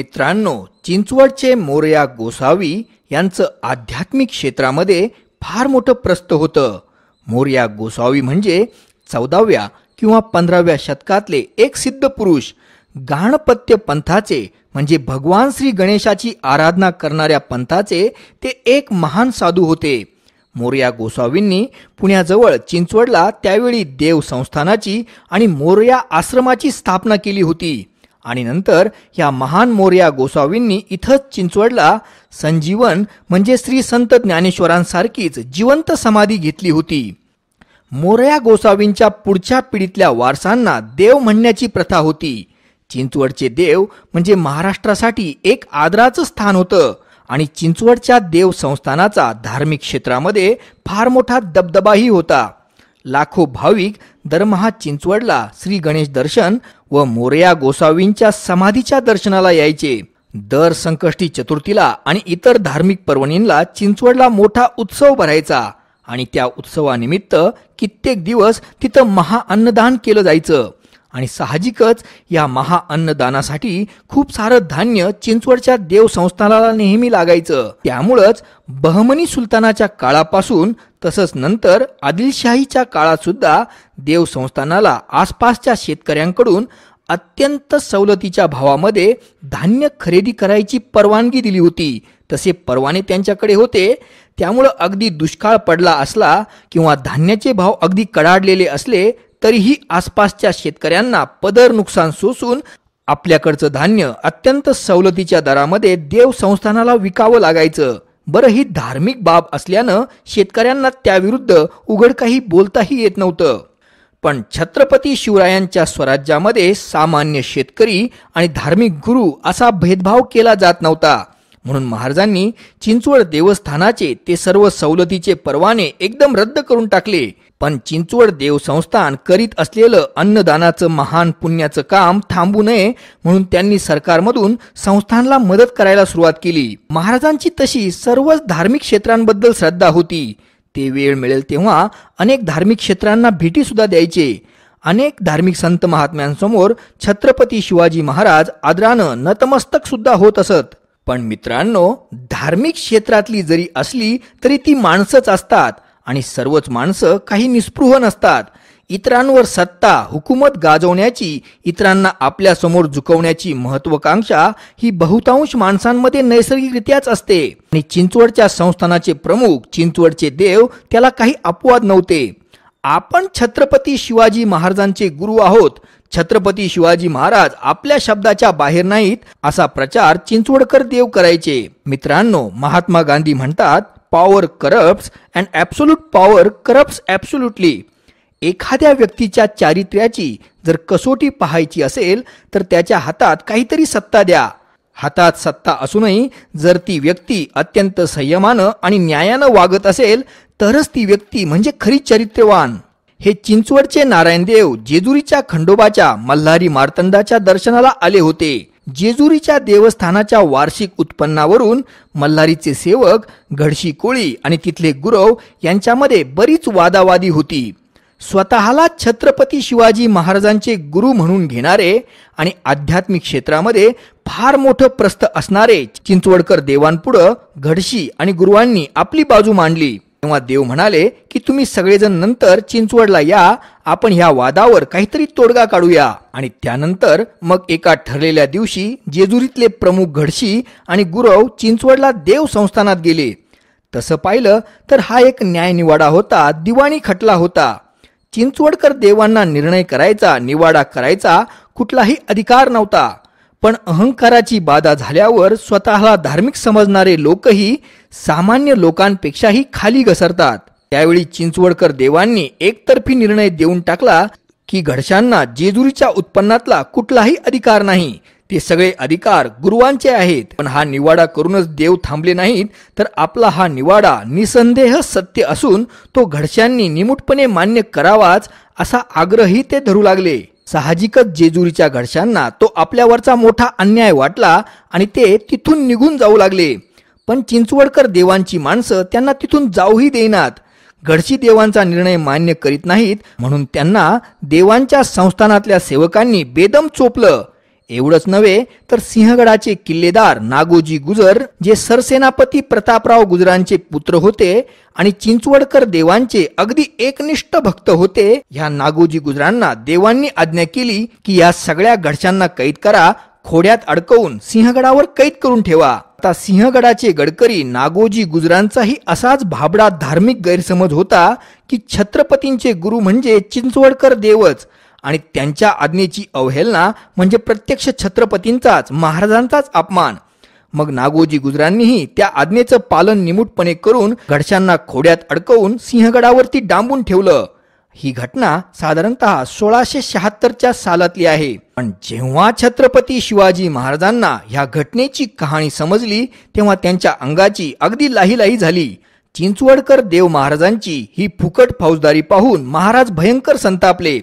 मित्रांनो चिंचवडचे मोरया गोसावी यांचं आध्यात्मिक क्षेत्रामध्ये फार मोठं प्रस्थ होतं मोरया गोसावी म्हणजे चौदाव्या किंवा पंधराव्या शतकातले एक सिद्ध पुरुष गाणपत्य पंथाचे म्हणजे भगवान श्री गणेशाची आराधना करणाऱ्या पंथाचे ते एक महान साधू होते मोरया गोसावींनी पुण्याजवळ चिंचवडला त्यावेळी देव संस्थानाची आणि मोरया आश्रमाची स्थापना केली होती आणि नंतर या महान मोर्या गोसावींनी इथंच चिंचवडला संजीवन म्हणजे श्री संत ज्ञानेश्वरांसारखीच जिवंत समाधी घेतली होती मोर्या गोसावींच्या पुढच्या पिढीतल्या वारसांना देव म्हणण्याची प्रथा होती चिंचवडचे देव म्हणजे महाराष्ट्रासाठी एक आदराचं स्थान होतं आणि चिंचवडच्या देव संस्थानाचा धार्मिक क्षेत्रामध्ये फार मोठा दबदबाही होता लाखो भाविक दरमहा चिंचवडला श्री गणेश दर्शन व मोरया गोसावींच्या समाधीच्या दर्शनाला यायचे दर संकष्टी चतुर्थीला आणि इतर धार्मिक पर्वणींना चिंचवडला मोठा उत्सव भरायचा आणि त्या उत्सवानिमित्त कित्येक दिवस तिथं महाअन्नदान केलं जायचं आणि साहजिकच या महा अन्नदानासाठी खूप सारं धान्य चिंचवडच्या देव संस्थानाला नेहमी लागायचं त्यामुळंच बहमनी सुलतानाच्या काळापासून तसंच नंतर आदिलशाहीच्या काळात सुद्धा देव संस्थानाला आसपासच्या शेतकऱ्यांकडून अत्यंत सवलतीच्या भावामध्ये धान्य खरेदी करायची परवानगी दिली होती तसे परवाने त्यांच्याकडे होते त्यामुळं अगदी दुष्काळ पडला असला किंवा धान्याचे भाव अगदी कडाडलेले असले तरीही आसपासच्या शेतकऱ्यांना पदर नुकसान सोसून आपल्याकडचं धान्य अत्यंत सवलतीच्या दरामध्ये देव संस्थानाला विकावं लागायचं बरं ही धार्मिक बाब असल्यानं शेतकऱ्यांना त्याविरुद्ध उघड काही बोलताही येत नव्हतं पण छत्रपती शिवरायांच्या स्वराज्यामध्ये सामान्य शेतकरी आणि धार्मिक गुरु असा भेदभाव केला जात नव्हता म्हणून महाराजांनी चिंचवड देवस्थानाचे ते सर्व सवलतीचे परवाने एकदम रद्द करून टाकले पण चिंचवड देव संस्थान करीत असलेलं अन्नदानाचं महान पुण्याचं काम थांबू नये म्हणून त्यांनी सरकारमधून संस्थानला मदत करायला सुरुवात केली महाराजांची तशी सर्वच धार्मिक क्षेत्रांबद्दल श्रद्धा होती ते वेळ मिळेल तेव्हा अनेक धार्मिक क्षेत्रांना भेटी सुद्धा द्यायचे अनेक धार्मिक संत महात्म्यांसमोर छत्रपती शिवाजी महाराज आदरानं नतमस्तक सुद्धा होत असत पण मित्रांनो धार्मिक क्षेत्रातली जरी असली तरी ती माणसंच असतात आणि सर्वच माणसं काही निस्पृह नसतात इतरांवर सत्ता हुकूमत गाजवण्याची इतरांना आपल्यासमोर झुकवण्याची महत्वाकांक्षा ही बहुतांश माणसांमध्ये नैसर्गिकरित्याच असते आणि चिंचवडच्या संस्थानाचे प्रमुख चिंचवडचे देव त्याला काही अपवाद नव्हते आपण छत्रपती शिवाजी महाराजांचे गुरु आहोत छत्रपती शिवाजी महाराज आपल्या शब्दाच्या बाहेर नाहीत असा प्रचार चिंचवडकर देव करायचे मित्रांनो महात्मा गांधी म्हणतात power corrupts and absolute power corrupts absolutely एखाद्या व्यक्तीच्या चारित्र्याची जर कसोटी पाहायची असेल तर त्याच्या हातात काहीतरी सत्ता द्या हातात सत्ता असूनही जर ती व्यक्ती अत्यंत संयमानं आणि न्यायानं वागत असेल तरच ती व्यक्ती म्हणजे खरी चरित्रवान हे चिंचवडचे नारायणदेव जेजुरीच्या खंडोबाच्या मल्हारी मार्तंडाच्या दर्शनाला आले होते जेजुरीच्या देवस्थानाच्या वार्षिक उत्पन्नावरून मल्हारीचे सेवक घडशी कोळी आणि तिथले गुरव यांच्यामध्ये बरीच वादावादी होती स्वतःला छत्रपती शिवाजी महाराजांचे गुरु म्हणून घेणारे आणि आध्यात्मिक क्षेत्रामध्ये फार मोठं प्रस्थ असणारे चिंचवडकर देवांपुढं घडशी आणि गुरुवांनी आपली बाजू मांडली तेव्हा देव म्हणाले की तुम्ही सगळेजण नंतर चिंचवडला या आपण ह्या वादावर काहीतरी तोडगा काढूया आणि त्यानंतर मग एका ठरलेल्या दिवशी जेजुरीतले प्रमुख घडशी आणि गुरव चिंचवडला देव संस्थानात गेले तसं पाहिलं तर हा एक न्यायनिवाडा होता दिवाणी खटला होता चिंचवडकर देवांना निर्णय करायचा निवाडा करायचा कुठलाही अधिकार नव्हता पण अहंकाराची बाधा झाल्यावर स्वतःला धार्मिक समजणारे लोकही सामान्य लोकांपेक्षाही खाली घसरतात त्यावेळी चिंचवडकर देवांनी एकतर्फी निर्णय देऊन टाकला की घडशांना जेजुरीच्या उत्पन्नातला कुठलाही अधिकार नाही ते सगळे अधिकार गुरुवांचे आहेत पण हा निवाडा करूनच देव थांबले नाहीत तर आपला हा निवाडा निसंदेह सत्य असून तो घडशांनी निमूटपणे मान्य करावाच असा आग्रही ते धरू लागले साहजिकच जेजुरीच्या घडशांना तो आपल्यावरचा मोठा अन्याय वाटला आणि ते तिथून निघून जाऊ लागले पण चिंचवडकर देवांची माणसं त्यांना तिथून जाऊही देईनात घडशी देवांचा निर्णय मान्य करीत नाहीत म्हणून त्यांना देवांच्या संस्थानातल्या सेवकांनी बेदम चोपलं एवढंच नव्हे तर सिंहगडाचे किल्लेदार नागोजी गुजर जे सरसेनापती प्रतापराव गुजरांचे पुत्र होते आणि चिंचवडकर देवांचे अगदी एकनिष्ठ भक्त होते ह्या नागोजी गुजरांना देवांनी आज्ञा केली की या सगळ्या गडशांना कैद करा खोड्यात अडकवून सिंहगडावर कैद करून ठेवा आता सिंहगडाचे गडकरी नागोजी गुजरांचाही असाच भाबडा धार्मिक गैरसमज होता की छत्रपतींचे गुरु म्हणजे चिंचवडकर देवच आणि त्यांच्या आज्ञेची अवहेलना म्हणजे प्रत्यक्ष छत्रपतींचाच महाराजांचाच अपमान मग नागोजी गुजरांनीही त्या आज्ञेचं पालन निमूटपणे करून घडशांना खोड्यात अडकवून सिंहगडावरती डांबून ठेवलं ही घटना साधारणत सोळाशे शहात्तरच्या सालातली आहे पण जेव्हा छत्रपती शिवाजी महाराजांना ह्या घटनेची कहाणी समजली तेव्हा त्यांच्या अंगाची अगदी लाहीलाही झाली चिंचवडकर देव महाराजांची ही फुकट फौजदारी पाहून महाराज भयंकर संतापले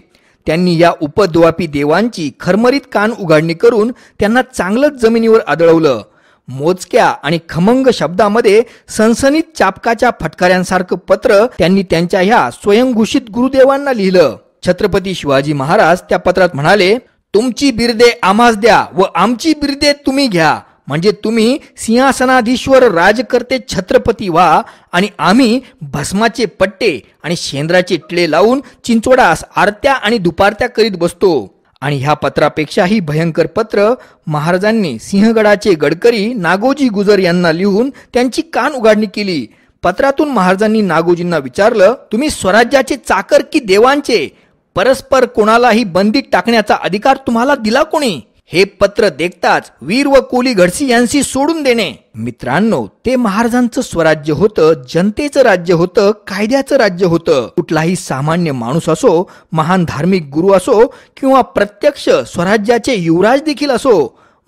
त्यांनी या उपद्वापी देवांची खरमरीत कान उघडणी करून त्यांना चांगलंच जमिनीवर आदळवलं मोजक्या आणि खमंग शब्दामध्ये सनसनीत चापकाच्या फटकाऱ्यांसारखं पत्र त्यांनी त्यांच्या ह्या स्वयंघोषित गुरुदेवांना लिहिलं छत्रपती शिवाजी महाराज त्या पत्रात म्हणाले तुमची बिरदे आम्हास द्या व आमची बिरदे तुम्ही घ्या म्हणजे तुम्ही सिंहासनाधीश्वर राजकर्ते छत्रपती व्हा आणि आम्ही भस्माचे पट्टे आणि शेंद्राचे टिळे लावून चिंचोडास आरत्या आणि दुपारत्या करीत बसतो आणि ह्या पत्रापेक्षाही भयंकर पत्र महाराजांनी सिंहगडाचे गडकरी नागोजी गुजर यांना लिहून त्यांची कान उघडणी केली पत्रातून महाराजांनी नागोजींना विचारलं तुम्ही स्वराज्याचे चाकर की देवांचे परस्पर कोणालाही बंदीत टाकण्याचा अधिकार तुम्हाला दिला कोणी हे पत्र देखताच वीर व कोली घडसी यांची सोडून देणे मित्रांनो ते महाराजांचं स्वराज्य होतं जनतेचं राज्य होतं कायद्याचं राज्य होतं कुठलाही सामान्य माणूस असो महान धार्मिक गुरु असो किंवा प्रत्यक्ष स्वराज्याचे युवराज देखील असो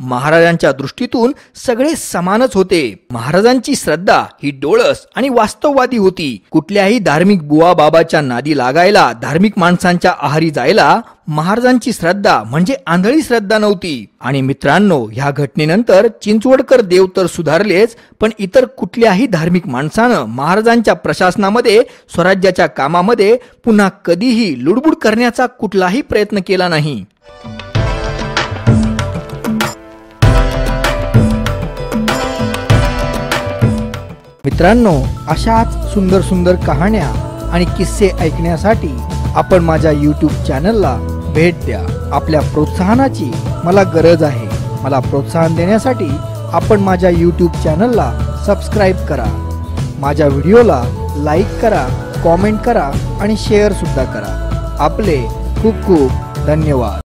महाराजांच्या दृष्टीतून सगळे समानच होते महाराजांची श्रद्धा ही डोळस आणि वास्तववादी होती कुठल्याही धार्मिक बुवा बाबाच्या नादी लागायला धार्मिक माणसांच्या आहारी जायला महाराजांची श्रद्धा म्हणजे आंधळी श्रद्धा नव्हती आणि मित्रांनो ह्या घटनेनंतर चिंचवडकर देव तर सुधारलेच पण इतर कुठल्याही धार्मिक माणसानं महाराजांच्या प्रशासनामध्ये स्वराज्याच्या कामामध्ये पुन्हा कधीही लुडबुड करण्याचा कुठलाही प्रयत्न केला नाही मित्रांनो अशाच सुंदर सुंदर कहाण्या आणि किस्से ऐकण्यासाठी आपण माझ्या यूट्यूब चॅनलला भेट द्या आपल्या प्रोत्साहनाची मला गरज आहे मला प्रोत्साहन देण्यासाठी आपण माझ्या यूट्यूब चॅनलला सबस्क्राईब करा माझ्या व्हिडिओला लाईक करा कॉमेंट करा आणि शेअर सुद्धा करा आपले खूप खूप धन्यवाद